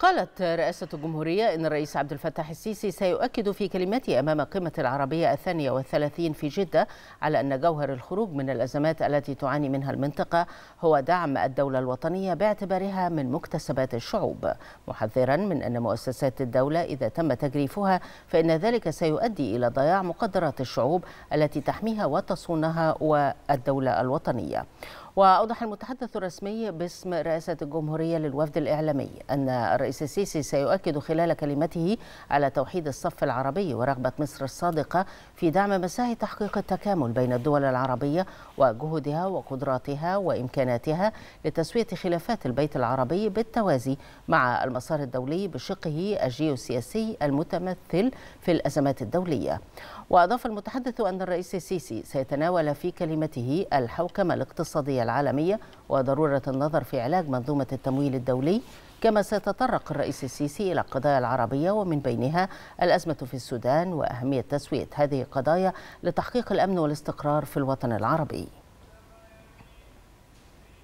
قالت رئاسة الجمهورية إن الرئيس عبد الفتاح السيسي سيؤكد في كلمته أمام قمة العربية الثانية والثلاثين في جدة على أن جوهر الخروج من الأزمات التي تعاني منها المنطقة هو دعم الدولة الوطنية باعتبارها من مكتسبات الشعوب محذرا من أن مؤسسات الدولة إذا تم تجريفها فإن ذلك سيؤدي إلى ضياع مقدرات الشعوب التي تحميها وتصونها والدولة الوطنية وأوضح المتحدث الرسمي باسم رئاسة الجمهورية للوفد الإعلامي أن الرئيس السيسي سيؤكد خلال كلمته على توحيد الصف العربي ورغبة مصر الصادقة في دعم مساعي تحقيق التكامل بين الدول العربية وجهودها وقدراتها وإمكاناتها لتسوية خلافات البيت العربي بالتوازي مع المسار الدولي بشقه الجيوسياسي المتمثل في الأزمات الدولية وأضاف المتحدث أن الرئيس السيسي سيتناول في كلمته الحوكمة الاقتصادية العالمية وضرورة النظر في علاج منظومة التمويل الدولي كما سيتطرق الرئيس السيسي إلى القضايا العربية ومن بينها الأزمة في السودان وأهمية تسوية هذه القضايا لتحقيق الأمن والاستقرار في الوطن العربي